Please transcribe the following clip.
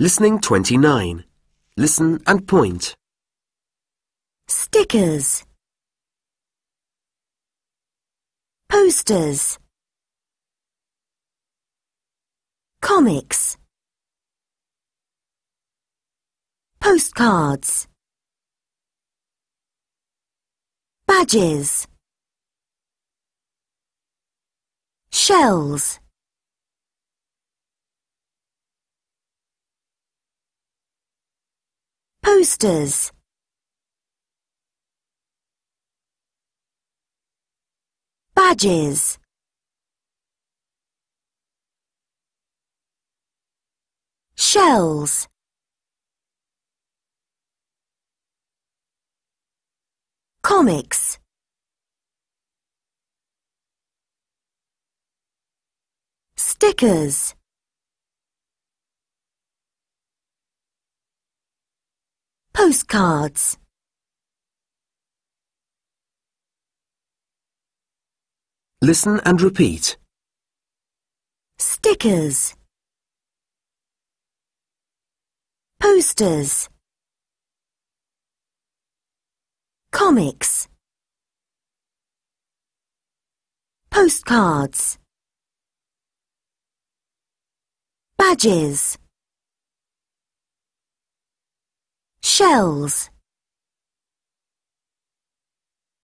Listening 29. Listen and point. Stickers. Posters. Comics. Postcards. Badges. Shells. posters badges shells comics stickers Postcards Listen and repeat. Stickers Posters Comics Postcards Badges shells